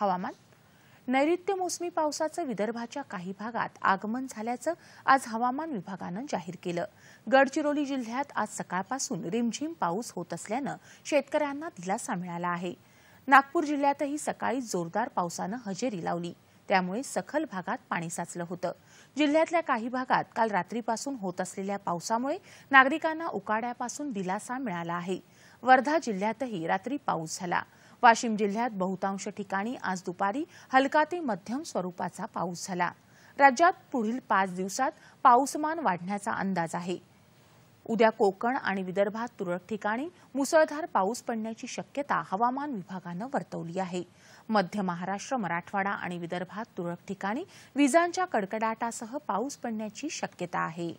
हवामान नैऋत्य मोसमी पावसाचं विदर्भाच्या काही भागात आगमन झाल्याचं आज हवामान विभागानं जाहीर केलं गडचिरोली जिल्ह्यात आज सकाळपासून रिमझिम पाऊस होत असल्यानं शेतकऱ्यांना दिलासा मिळाला आहे नागपूर जिल्ह्यातही सकाळी जोरदार पावसानं हजेरी लावली त्यामुळे सखल भागात पाणी साचलं होतं जिल्ह्यातल्या काही भागात काल रात्रीपासून होत असलेल्या पावसामुळे नागरिकांना उकाड्यापासून दिलासा मिळाला आहे वर्धा जिल्ह्यातही रात्री पाऊस झाला वाशिम जिल्ह्यात बहुतांश ठिकाणी आज दुपारी हलका ते मध्यम स्वरूपाचा पाऊस झाला राज्यात पुढील पाच दिवसात पाऊसमान वाढण्याचा अंदाज आहे उद्या कोकण आणि विदर्भात तुरळक ठिकाणी मुसळधार पाऊस पडण्याची शक्यता हवामान विभागानं वर्तवली आहे मध्य महाराष्ट्र मराठवाडा आणि विदर्भात तुरळक ठिकाणी विजांच्या कडकडाटासह पाऊस पडण्याची शक्यता आहे